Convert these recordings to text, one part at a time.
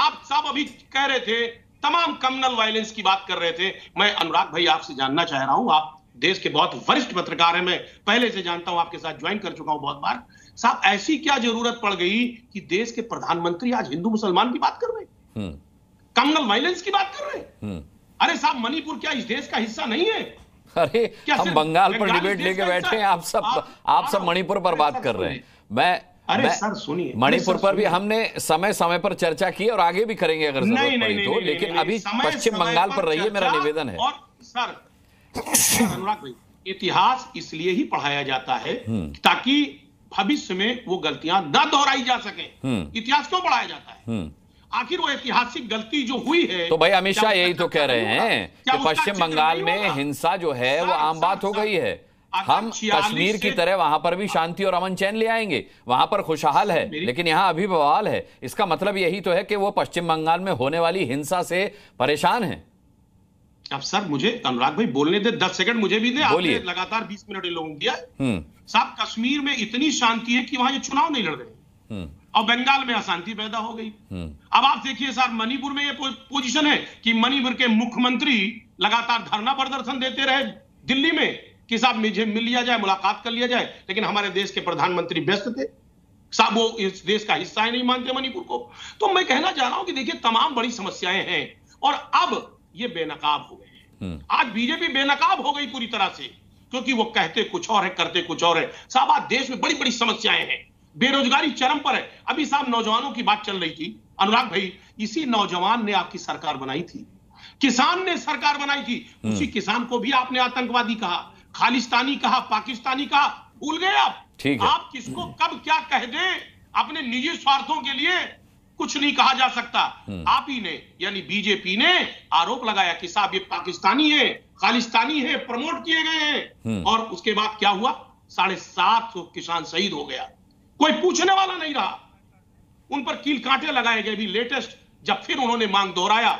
आप सब अभी कह रहे थे तमाम कम्युनल वायलेंस की बात कर रहे थे मैं अनुराग भाई आपसे जानना चाह रहा हूं आप देश के बहुत वरिष्ठ पत्रकार हैं मैं पहले से जानता हूं आपके साथ ज्वाइन कर चुका हूं बहुत बार साहब ऐसी क्या जरूरत पड़ गई कि देश के प्रधानमंत्री आज हिंदू मुसलमान की बात कर रहे हैं कम्युनल हम्म। वायलेंस की बात कर रहे हैं हम्म। अरे साहब मणिपुर क्या इस देश का हिस्सा नहीं है अरे हम बंगाल पर डिबेट लेके बैठे हैं आप सब आप सब मणिपुर पर बात कर रहे हैं मैं अरे सर सुनिए मणिपुर पर भी हमने समय समय पर चर्चा की और आगे भी करेंगे अगर नहीं, नहीं, नहीं, तो नहीं, लेकिन नहीं, अभी पश्चिम बंगाल पर रहिए मेरा निवेदन है और सर अनुराग भाई इतिहास इसलिए ही पढ़ाया जाता है हम्म। ताकि भविष्य में वो गलतियां ना दोहराई जा सके हम्म। इतिहास क्यों पढ़ाया जाता है हम्म। आखिर वो ऐतिहासिक गलती जो हुई है तो भाई अमित शाह यही तो कह रहे हैं कि पश्चिम बंगाल में हिंसा जो है वो आम बात हो गई है हम कश्मीर की तरह वहां पर भी शांति और अमन चैन ले आएंगे वहां पर खुशहाल है लेकिन यहां अभी बवाल है इसका मतलब यही तो है कि वो पश्चिम बंगाल में होने वाली हिंसा से परेशान है अब सर मुझे अनुराग भाई बोलने दे दस सेकंड मुझे भी दे आपने लगातार बीस मिनट लोगों दिया हम्म। साहब कश्मीर में इतनी शांति है कि वहां ये चुनाव नहीं लड़ रहे हम्म। और बंगाल में अशांति पैदा हो गई हम्म। अब आप देखिए सर मणिपुर में ये पोजीशन है कि मणिपुर के मुख्यमंत्री लगातार धरना प्रदर्शन देते रहे दिल्ली में कि साहब मुझे मिल लिया जाए मुलाकात कर लिया जाए लेकिन हमारे देश के प्रधानमंत्री व्यस्त थे साहब वो इस देश का हिस्सा ही नहीं मानते मणिपुर को तो मैं कहना चाह रहा हूं कि देखिए तमाम बड़ी समस्याएं हैं और अब ये बेनकाब हो गए हैं हम्म। आज बीजेपी बेनकाब हो गई पूरी तरह से क्योंकि वो कहते कुछ और है करते कुछ और है साहब आज देश में बड़ी बड़ी समस्याएं हैं बेरोजगारी चरम पर है अभी साहब नौजवानों की बात चल रही थी अनुराग भाई इसी नौजवान ने आपकी सरकार बनाई थी किसान ने सरकार बनाई थी हम्म। उसी किसान को भी आपने आतंकवादी कहा खालिस्तानी कहा पाकिस्तानी कहा भूल गए आप ठीक है आप किसको कब क्या कह दें अपने निजी स्वार्थों के लिए कुछ नहीं कहा जा सकता हम्म। आप ही ने यानी बीजेपी ने आरोप लगाया कि साहब ये पाकिस्तानी है खालिस्तानी है प्रमोट किए गए हैं हम्म। और उसके बाद क्या हुआ साढ़े सात सौ किसान शहीद हो गया कोई पूछने वाला नहीं रहा उन पर कील कांटे लगाए गए भी लेटेस्ट जब फिर उन्होंने मांग दोहराया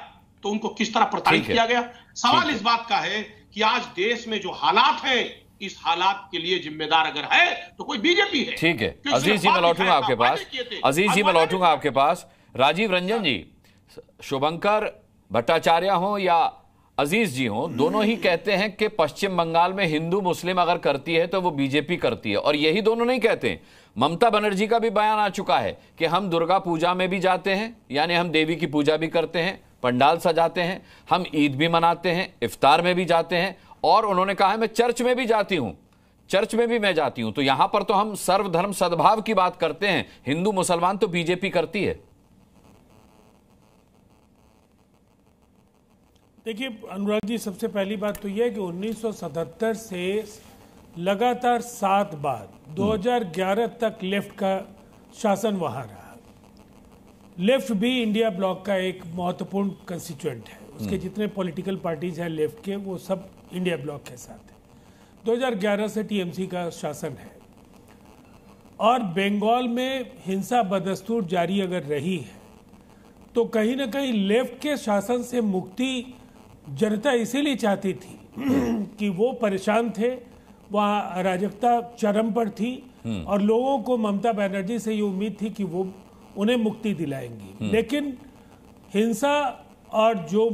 तो उनको किस तरह प्रताड़ित किया गया सवाल इस बात का है कि आज देश में जो हालात है इस हालात के लिए जिम्मेदार अगर है तो कोई बीजेपी है ठीक है अजीज जी मैं लौटूंगा आपके पास अजीज जी मैं लौटूंगा आपके पास राजीव रंजन जी शुभंकर भट्टाचार्य हो या अजीज जी हो दोनों ही हम्म। कहते हैं कि पश्चिम बंगाल में हिंदू मुस्लिम अगर करती है तो वो बीजेपी करती है और यही दोनों नहीं कहते ममता बनर्जी का भी बयान आ चुका है कि हम दुर्गा पूजा में भी जाते हैं यानी हम देवी की पूजा भी करते हैं पंडाल सजाते हैं हम ईद भी मनाते हैं इफ्तार में भी जाते हैं और उन्होंने कहा है मैं चर्च में भी जाती हूँ चर्च में भी मैं जाती हूँ तो यहाँ पर तो हम सर्वधर्म सद्भाव की बात करते हैं हिंदू मुसलमान तो बीजेपी करती है देखिए अनुराग जी सबसे पहली बात तो यह है कि 1977 से लगातार सात बार 2011 हम्म। तक लेफ्ट का शासन वहां रहा लेफ्ट भी इंडिया ब्लॉक का एक महत्वपूर्ण कंस्टिट्यूंट है उसके हम्म। जितने पॉलिटिकल पार्टीज हैं लेफ्ट के वो सब इंडिया ब्लॉक के साथ हैं 2011 से टीएमसी का शासन है और बंगाल में हिंसा बदस्तूर जारी अगर रही है तो कहीं ना कहीं लेफ्ट के शासन से मुक्ति जनता इसीलिए चाहती थी कि वो परेशान थे वहाँ अराजकता चरम पर थी हम्म। और लोगों को ममता बनर्जी से ये उम्मीद थी कि वो उन्हें मुक्ति दिलाएंगी हम्म। लेकिन हिंसा और जो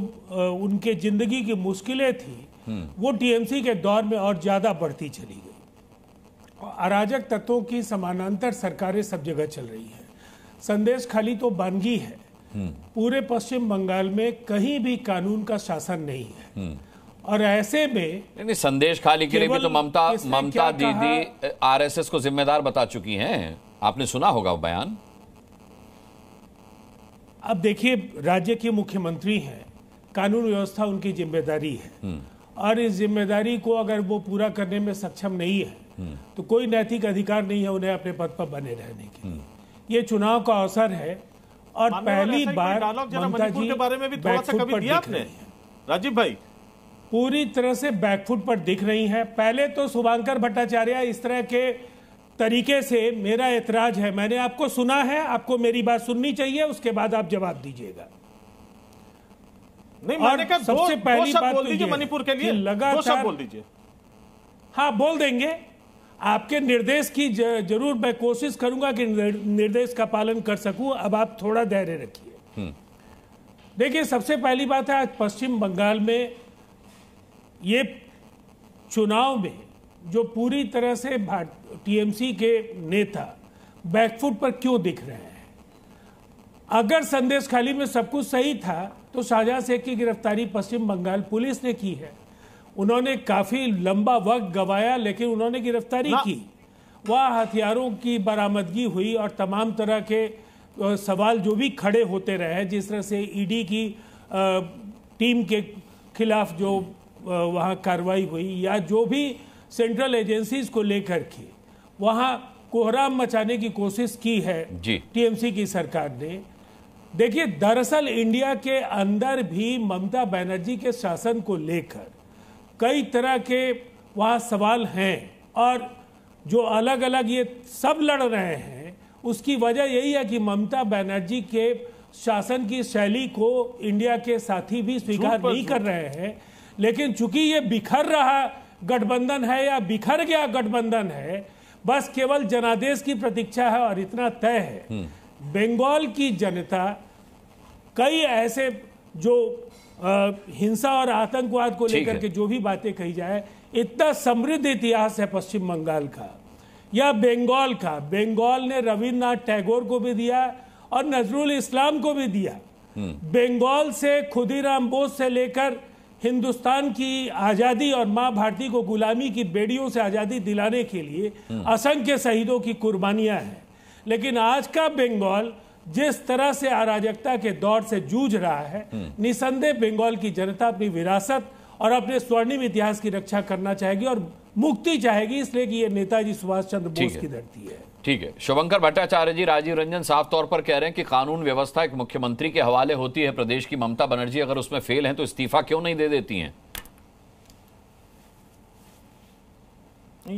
उनके जिंदगी की मुश्किलें थी हम्म। वो टीएमसी के दौर में और ज़्यादा बढ़ती चली गई अराजक तत्वों की समानांतर सरकारें सब जगह चल रही हैं संदेश खाली तो बानगी है हम्म। पूरे पश्चिम बंगाल में कहीं भी कानून का शासन नहीं है और ऐसे में नहीं, नहीं संदेश खाली के लिए भी तो ममता ममता दीदी आरएसएस को जिम्मेदार बता चुकी हैं आपने सुना होगा बयान अब देखिए राज्य के मुख्यमंत्री हैं कानून व्यवस्था उनकी जिम्मेदारी है हम्म। और इस जिम्मेदारी को अगर वो पूरा करने में सक्षम नहीं है हम्म। तो कोई नैतिक अधिकार नहीं है उन्हें अपने पद पर बने रहने के हम्म। ये चुनाव का अवसर है और पहली बार ममता जी के बारे में भी थोड़ा सा कभी दिया राजीव भाई पूरी तरह से बैकफुट पर दिख रही है पहले तो शुभांकर भट्टाचार्य इस तरह के तरीके से मेरा एतराज है मैंने आपको सुना है आपको मेरी बात सुननी चाहिए उसके बाद आप जवाब दीजिएगा नहीं मैंने कहा सबसे दो, पहली दो बात बोल तो दीजिए मणिपुर के लिए लगातार बोल दीजिए हाँ बोल देंगे आपके निर्देश की जरूर मैं कोशिश करूंगा कि निर्देश का पालन कर सकूं अब आप थोड़ा धैर्य रखिए हम्म। देखिए सबसे पहली बात है आज पश्चिम बंगाल में ये चुनाव में जो पूरी तरह से टीएमसी के नेता बैकफुट पर क्यों दिख रहे हैं अगर संदेश खाली में सब कुछ सही था तो शाहजहां शेख की गिरफ्तारी पश्चिम बंगाल पुलिस ने की है उन्होंने काफी लंबा वक्त गवाया लेकिन उन्होंने गिरफ्तारी की वह हथियारों की बरामदगी हुई और तमाम तरह के सवाल जो भी खड़े होते रहे जिस तरह से ईडी e की टीम के खिलाफ जो वहाँ कार्रवाई हुई या जो भी सेंट्रल एजेंसीज को लेकर के वहाँ कोहराम मचाने की कोशिश की है टीएमसी की सरकार ने देखिए दरअसल इंडिया के अंदर भी ममता बनर्जी के शासन को लेकर कई तरह के वहाँ सवाल हैं और जो अलग अलग ये सब लड़ रहे हैं उसकी वजह यही है कि ममता बनर्जी के शासन की शैली को इंडिया के साथी भी स्वीकार नहीं कर रहे हैं लेकिन चूंकि ये बिखर रहा गठबंधन है या बिखर गया गठबंधन है बस केवल जनादेश की प्रतीक्षा है और इतना तय है हम्म। बंगाल की जनता कई ऐसे जो आ, हिंसा और आतंकवाद को लेकर के जो भी बातें कही जाए इतना समृद्ध इतिहास है पश्चिम बंगाल का या बंगाल का बंगाल ने रविन्द्रनाथ टैगोर को भी दिया और नजरुल इस्लाम को भी दिया हम्म। बंगाल से खुदीराम बोस से लेकर हिंदुस्तान की आज़ादी और मां भारती को गुलामी की बेड़ियों से आज़ादी दिलाने के लिए हम्म। असंख्य शहीदों की कुर्बानियां हैं लेकिन आज का बंगाल जिस तरह से अराजकता के दौर से जूझ रहा है हम्म। निसंदेह बंगाल की जनता अपनी विरासत और अपने स्वर्णिम इतिहास की रक्षा करना चाहेगी और मुक्ति चाहेगी इसलिए कि ये नेताजी सुभाष चंद्र बोस की धरती है ठीक है शुभंकर भट्टाचार्य जी राजीव रंजन साफ तौर पर कह रहे हैं कि कानून व्यवस्था एक मुख्यमंत्री के हवाले होती है प्रदेश की ममता बनर्जी अगर उसमें फेल हैं तो इस्तीफा क्यों नहीं दे देती हैं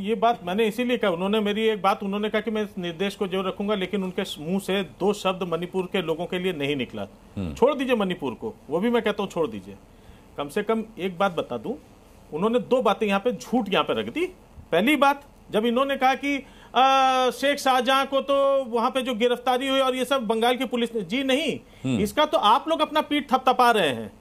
ये बात मैंने इसीलिए कहा उन्होंने मेरी एक बात उन्होंने कहा कि मैं इस निर्देश को जो रखूंगा लेकिन उनके मुंह से दो शब्द मणिपुर के लोगों के लिए नहीं निकला हम्म। छोड़ दीजिए मणिपुर को वो भी मैं कहता हूँ छोड़ दीजिए कम से कम एक बात बता दू उन्होंने दो बातें यहाँ पे झूठ यहाँ पे रख दी पहली बात जब इन्होंने कहा कि शेख शाहजहां को तो वहां पे जो गिरफ्तारी हुई और ये सब बंगाल की पुलिस ने जी नहीं हम्म। इसका तो आप लोग अपना पीठ थपथपा रहे हैं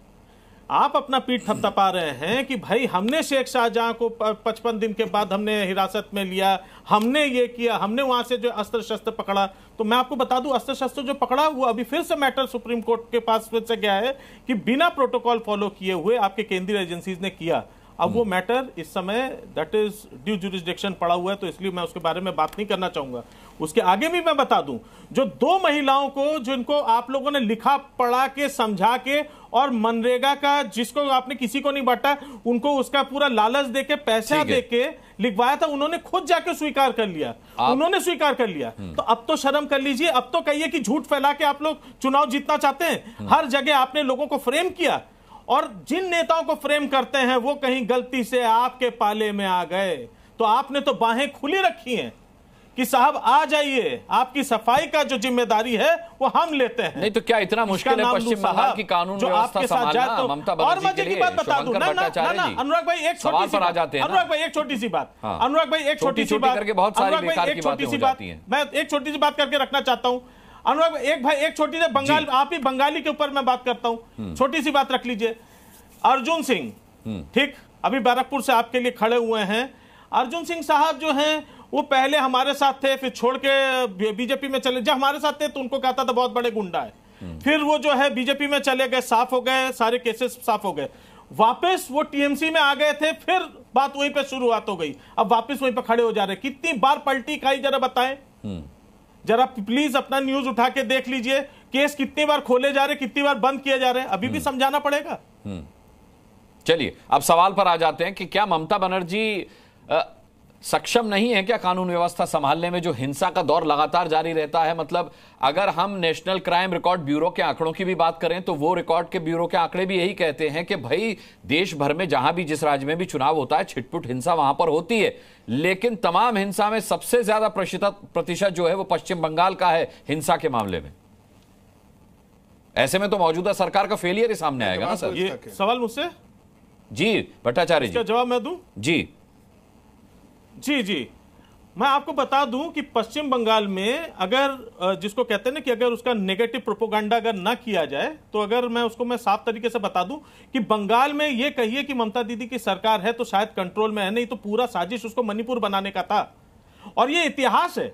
आप अपना पीठ थपथपा रहे हैं कि भाई हमने शेख शाहजहां को पचपन दिन के बाद हमने हिरासत में लिया हमने ये किया हमने वहां से जो अस्त्र शस्त्र पकड़ा तो मैं आपको बता दूं अस्त्र शस्त्र जो पकड़ा वो अभी फिर से मैटर सुप्रीम कोर्ट के पास फिर से गया है कि बिना प्रोटोकॉल फॉलो किए हुए आपके केंद्रीय एजेंसीज ने किया अब वो मैटर हम्म। इस समय दैट इज ड्यू जुरिस्डिक्शन पड़ा हुआ है तो इसलिए मैं उसके बारे में बात नहीं करना चाहूंगा उसके आगे भी मैं बता दूं जो दो महिलाओं को जिनको आप लोगों ने लिखा पढ़ा के समझा के और मनरेगा का जिसको आपने किसी को नहीं बांटा उनको उसका पूरा लालच देके पैसा देके लिखवाया था उन्होंने खुद जाके स्वीकार कर लिया आप... उन्होंने स्वीकार कर लिया हम्म। तो अब तो शर्म कर लीजिए अब तो कहिए कि झूठ फैला के आप लोग चुनाव जीतना चाहते हैं हम्म। हर जगह आपने लोगों को फ्रेम किया और जिन नेताओं को फ्रेम करते हैं वो कहीं गलती से आपके पाले में आ गए तो आपने तो बाहें खुली रखी हैं कि साहब आ जाइए आपकी सफाई का जो जिम्मेदारी है वो हम लेते हैं नहीं तो क्या इतना मुश्किल है पश्चिम बंगाल की कानून तो- बात अनुराग भाई एक छोटी सी बात हाँ। अनुराग भाई एक छोटी सी बात अनुराग भाई एक छोटी सी बात बहुत मैं एक छोटी सी बात करके रखना चाहता हूँ अनुराग एक भाई एक छोटी सी बंगाल आप ही बंगाली के ऊपर मैं बात करता हूँ हम्म। छोटी सी बात रख लीजिए अर्जुन सिंह हम्म। ठीक अभी बैरकपुर से आपके लिए खड़े हुए हैं अर्जुन सिंह साहब जो हैं वो पहले हमारे साथ थे फिर छोड़ के बीजेपी में चले जब हमारे साथ थे तो उनको कहता था बहुत बड़े गुंडा है हम्म। फिर वो जो है बीजेपी में चले गए साफ हो गए सारे केसेस साफ हो गए वापस वो टीएमसी में आ गए थे फिर बात वहीं पे शुरुआत हो गई अब वापस वहीं पे खड़े हो जा रहे कितनी बार पलटी खाई जरा बताएं हम्म। जरा प्लीज अपना न्यूज उठा के देख लीजिए केस कितनी बार खोले जा रहे कितनी बार बंद किए जा रहे अभी भी समझाना पड़ेगा चलिए अब सवाल पर आ जाते हैं कि क्या ममता बनर्जी आ, सक्षम नहीं है क्या कानून व्यवस्था संभालने में जो हिंसा का दौर लगातार जारी रहता है मतलब अगर हम नेशनल क्राइम रिकॉर्ड ब्यूरो के आंकड़ों की भी बात करें तो वो रिकॉर्ड के ब्यूरो के आंकड़े भी यही कहते हैं कि भाई देश भर में जहां भी जिस राज्य में भी चुनाव होता है छिटपुट हिंसा वहां पर होती है लेकिन तमाम हिंसा में सबसे ज्यादा प्रतिशत जो है वो पश्चिम बंगाल का है हिंसा के मामले में ऐसे में तो मौजूदा सरकार का फेलियर ही सामने आएगा ना सर ये सवाल मुझसे जी भट्टाचार्य जी जवाब मैं दू जी जी जी मैं आपको बता दूं कि पश्चिम बंगाल में अगर जिसको कहते हैं ना कि अगर उसका नेगेटिव प्रोपोगंडा अगर ना किया जाए तो अगर मैं उसको मैं साफ तरीके से बता दूं कि बंगाल में ये कहिए कि ममता दीदी की सरकार है तो शायद कंट्रोल में है नहीं तो पूरा साजिश उसको मणिपुर बनाने का था और ये इतिहास है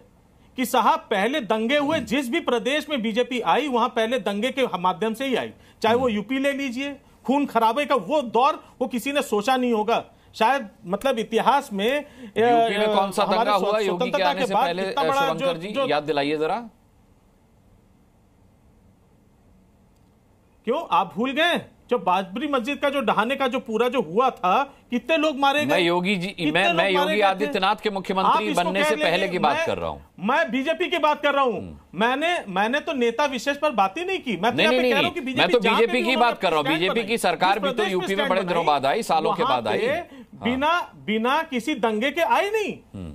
कि साहब पहले दंगे हुए जिस भी प्रदेश में बीजेपी आई वहां पहले दंगे के माध्यम से ही आई चाहे वो यूपी ले लीजिए खून खराबे का वो दौर वो किसी ने सोचा नहीं होगा शायद मतलब इतिहास में यूपी में कौन सा दंगा हुआ योगी के आने से पहले शुभंकर जी याद दिलाइए जरा क्यों आप भूल गए जो बाबरी मस्जिद का जो ढहाने का जो पूरा जो हुआ था कितने लोग मारे गए योगी जी मैं मैं योगी आदित्यनाथ के मुख्यमंत्री बनने से पहले की बात कर रहा हूँ मैं बीजेपी की बात कर रहा हूँ हम्म। मैंने मैंने तो नेता विशेष पर बात ही नहीं की मैं तो नहीं, नहीं, नहीं, नहीं, मैं तो बीजेपी की बात कर रहा हूँ बीजेपी की सरकार भी तो यूपी में बड़े दिनों बाद आई सालों के बाद आई हाँ। बिना बिना किसी दंगे के आई नहीं हम्म।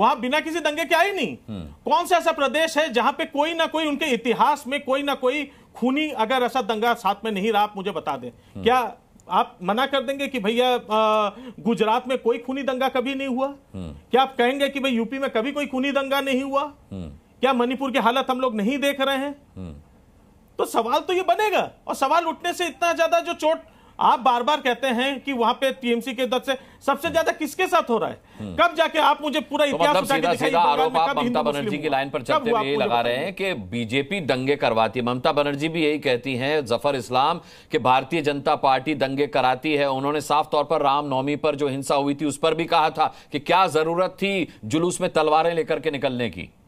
वहां बिना किसी दंगे के आई नहीं हम्म। कौन सा ऐसा प्रदेश है जहां पे कोई ना कोई उनके इतिहास में कोई ना कोई खूनी अगर ऐसा दंगा साथ में नहीं रहा आप मुझे बता दें हम्म। क्या आप मना कर देंगे कि भैया गुजरात में कोई खूनी दंगा कभी नहीं हुआ हम्म। क्या आप कहेंगे कि भाई यूपी में कभी कोई खूनी दंगा नहीं हुआ हम्म। क्या मणिपुर की हालत हम लोग नहीं देख रहे हैं तो सवाल तो ये बनेगा और सवाल उठने से इतना ज्यादा जो चोट आप बार बार कहते हैं कि वहां पे टीएमसी के दल से सबसे ज्यादा किसके साथ हो रहा है हम्म। कब जाके आप मुझे पूरा तो इतिहास तो मतलब सीधा आरोप आप ममता बनर्जी की लाइन पर चलते हुए लगा रहे हैं कि बीजेपी दंगे करवाती है ममता बनर्जी भी यही कहती हैं जफर इस्लाम कि भारतीय जनता पार्टी दंगे कराती है उन्होंने साफ तौर पर रामनवमी पर जो हिंसा हुई थी उस पर भी कहा था कि क्या जरूरत थी जुलूस में तलवारें लेकर के निकलने की